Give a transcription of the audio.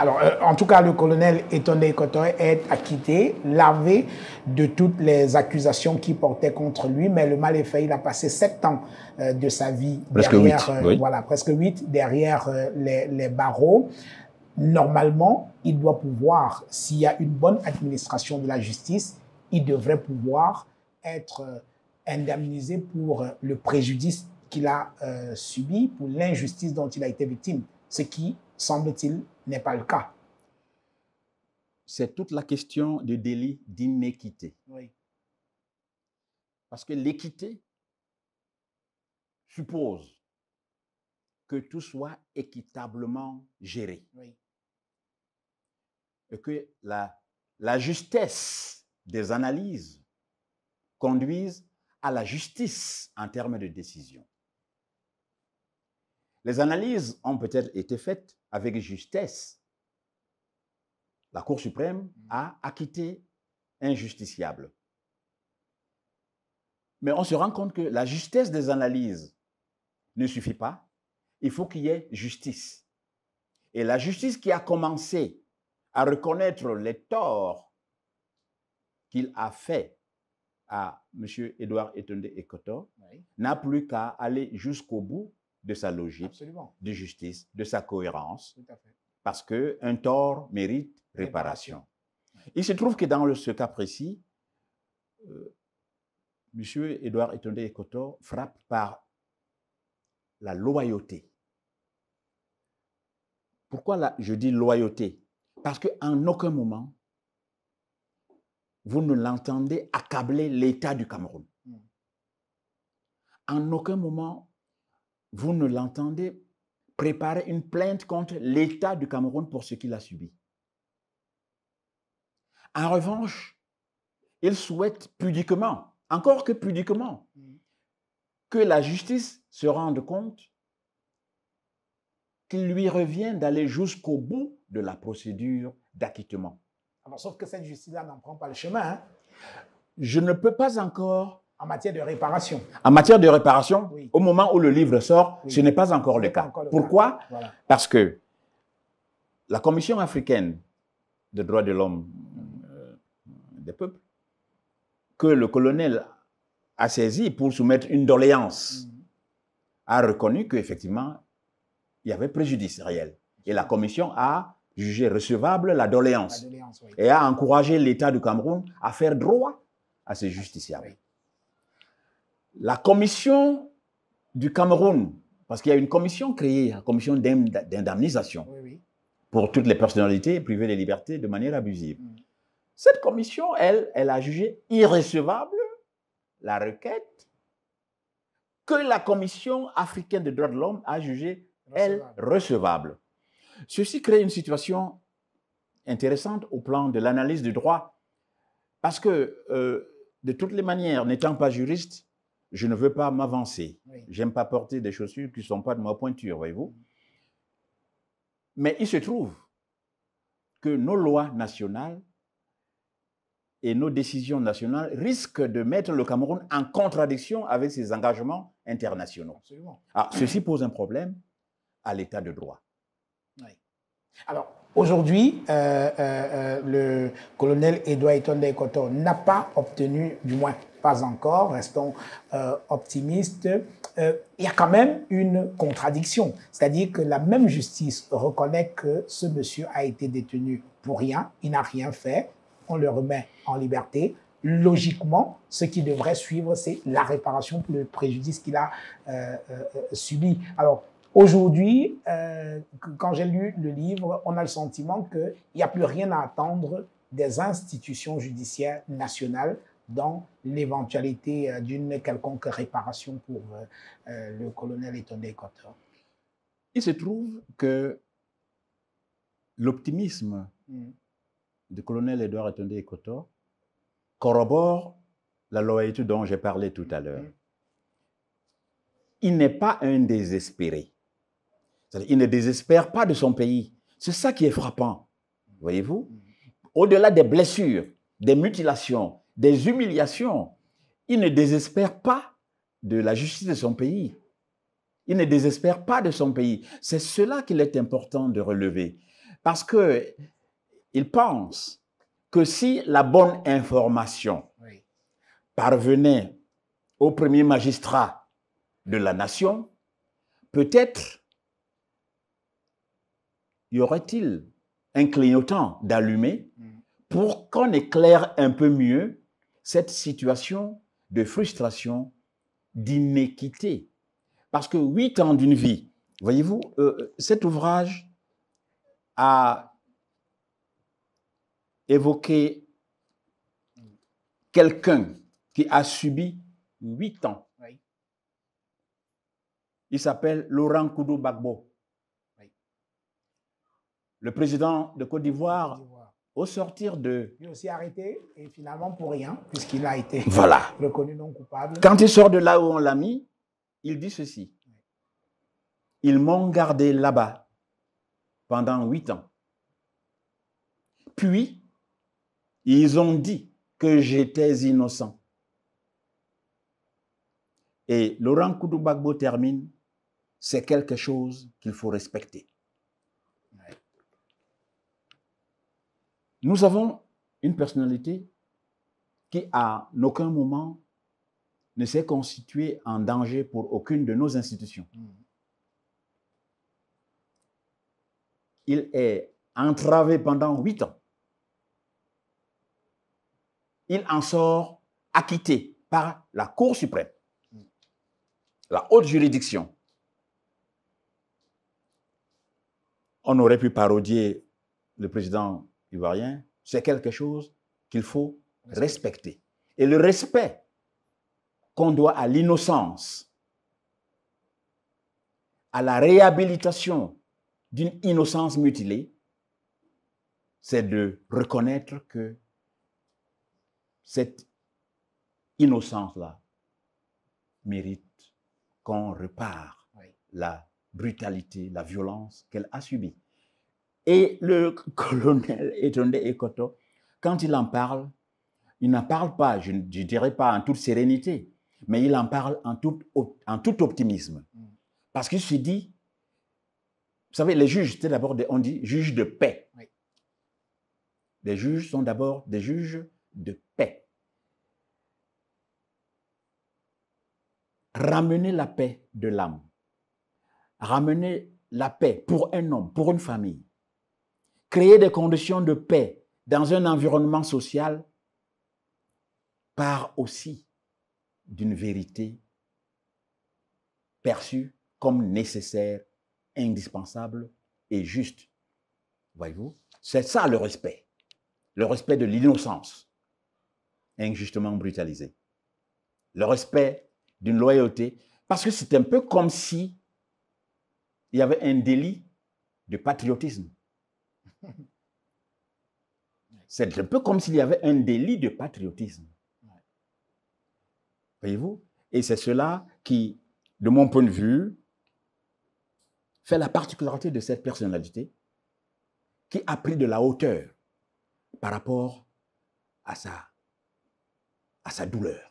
Alors, euh, en tout cas, le colonel Étonné Coton est acquitté, lavé de toutes les accusations qui portaient contre lui, mais le mal est fait. Il a passé sept ans euh, de sa vie presque derrière, euh, voilà, presque huit derrière les, les barreaux. Normalement, il doit pouvoir, s'il y a une bonne administration de la justice, il devrait pouvoir être indemnisé pour le préjudice qu'il a subi, pour l'injustice dont il a été victime ce qui, semble-t-il, n'est pas le cas. C'est toute la question du délit d'inéquité. Parce que l'équité suppose que tout soit équitablement géré. Et que la justesse des analyses conduise à la justice en termes de décision. Les analyses ont peut-être été faites avec justesse. La Cour suprême mm. a acquitté injusticiable. Mais on se rend compte que la justesse des analyses ne suffit pas. Il faut qu'il y ait justice. Et la justice qui a commencé à reconnaître les torts qu'il a fait à M. Édouard Etonde Ekoto n'a plus qu'à aller jusqu'au bout de sa logique, de justice, de sa cohérence. Parce qu'un tort mérite réparation. Il se trouve que dans ce cas précis, euh, M. Édouard Etonde Ekoto frappe par la loyauté. Pourquoi je dis loyauté Parce qu'en aucun moment, vous ne l'entendez accabler l'État du Cameroun. Hmm. En aucun moment, vous ne l'entendez préparer une plainte contre l'État du Cameroun pour ce qu'il a subi. En revanche, il souhaite pudiquement, encore que pudiquement, mm. que la justice se rende compte qu'il lui revient d'aller jusqu'au bout de la procédure d'acquittement. Ah sauf que cette justice-là n'en prend pas le chemin. Hein. Je ne peux pas encore en matière de réparation. En matière de réparation, au moment où le livre sort, ce n'est pas encore le cas. Pourquoi Parce que la Commission africaine des droits de l'homme euh, des peuples, que le colonel a saisi pour soumettre une doléance, mm-hmm. a reconnu qu'effectivement, il y avait préjudice réel. Et la Commission a jugé recevable la doléance, et a encouragé l'État du Cameroun à faire droit à ces ah, justiciables la commission du Cameroun, parce qu'il y a une commission créée, la commission d'indemnisation, pour toutes les personnalités privées des libertés de manière abusive. Mm. Cette commission, elle, elle a jugé irrecevable la requête que la commission africaine des droits de l'homme a jugée, elle, recevable. Ceci crée une situation intéressante au plan de l'analyse du droit, parce que, euh, de toutes les manières, n'étant pas juriste, je ne veux pas m'avancer. je J'aime pas porter des chaussures qui ne sont pas de ma pointure, voyez-vous. Mm. Mais il se trouve que nos lois nationales et nos décisions nationales risquent de mettre le Cameroun en contradiction avec ses engagements internationaux. Absolument. Ah, ceci pose un problème à l'état de droit. Oui. Alors, Aujourd'hui, euh, euh, euh, le colonel Edouard Eton Koto n'a pas obtenu, du moins pas encore, restons optimistes, il y a quand même une contradiction. C'est-à-dire que la même justice reconnaît que ce monsieur a été détenu pour rien, il n'a rien fait, on le remet en liberté. Logiquement, ce qui devrait suivre, c'est la réparation pour le préjudice qu'il a subi. Alors, Aujourd'hui, euh, quand j'ai lu le livre, on a le sentiment qu'il n'y a plus rien à attendre des institutions judiciaires nationales dans l'éventualité euh, d'une quelconque réparation pour euh, le colonel Étonné Cotter. Il se trouve que l'optimisme hmm. du colonel Édouard Étendé corrobore la loyauté dont j'ai parlé tout à l'heure. Hmm. Il n'est pas un désespéré. Il ne désespère pas de son pays. C'est ça qui est frappant, voyez-vous. Au-delà des blessures, des mutilations, des humiliations, il ne désespère pas de la justice de son pays. Il ne désespère pas de son pays. C'est cela qu'il est important de relever. Parce que il pense que si la bonne information parvenait au premier magistrat de la nation, peut-être y aurait-il un clignotant d'allumer mm. pour qu'on éclaire un peu mieux cette situation de frustration, d'inéquité Parce que huit ans d'une vie, voyez-vous, euh, euh, cet ouvrage a évoqué quelqu'un qui a subi huit ans. Il s'appelle Laurent Koudou Bagbo. Le président de Côte d'Ivoire, au sortir de... Il est aussi arrêté, et finalement pour rien, puisqu'il a été reconnu non coupable. Quand il sort de là où on l'a mis, il dit ceci. Ils m'ont gardé là-bas pendant huit ans. Puis, ils ont dit que j'étais innocent. Et Laurent Koudoubagbo termine, c'est quelque chose qu'il faut respecter. Nous avons une personnalité qui, à aucun moment, ne s'est constituée en danger pour aucune de nos institutions. Hmm. Il est entravé pendant huit ans. Il en sort acquitté par la Cour suprême, hmm. la haute juridiction. On aurait pu parodier le président ivoirien, c'est quelque chose qu'il faut respecter. Et le respect qu'on doit à l'innocence, à la réhabilitation d'une innocence mutilée, c'est de reconnaître que cette innocence-là mérite qu'on repare la brutalité, la violence qu'elle a subie. Et le colonel Etonde Ekoto, quand il en parle, il n'en parle pas, je ne dirais pas en toute sérénité, mais il en parle en tout, optimisme. Mm. Parce qu'il se dit, vous savez, les juges, d'abord, on dit, juges de paix. Les juges sont d'abord des juges de paix. Ramener la paix de l'âme, ramener la paix pour un homme, pour une famille, créer des conditions de paix dans un environnement social part aussi d'une vérité perçue comme nécessaire, indispensable et juste. Voyez-vous C'est ça le respect. Le respect de l'innocence injustement brutalisée. Le respect d'une loyauté. Parce que c'est un peu comme si il y avait un délit de patriotisme C'est un peu comme s'il y avait un délit de patriotisme. Voyez-vous Et c'est cela qui, de mon point de vue, fait la particularité de cette personnalité qui a pris de la hauteur par rapport à sa, à sa douleur.